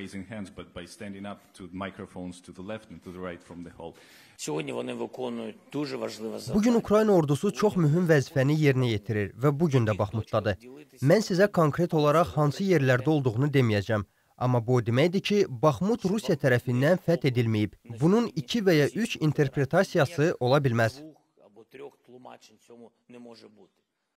raising hands, but by standing up to microphones to the left and to the right from the hall. Сьогодні вони виконують дуже важливе завдання. Bugün Ukrayna ordusu çox mühüm vəzifəni yerinə yetirir və bu gün də baxmutdadır. Mən sizə konkret olaraq hansı yerlərdə olduğunu deməyəcəm. Amma bu o deməkdir ki, Baxmut Rusiya tərəfindən fəth edilməyib. Bunun 2 və ya 3 interpretasiyası ola bilməz.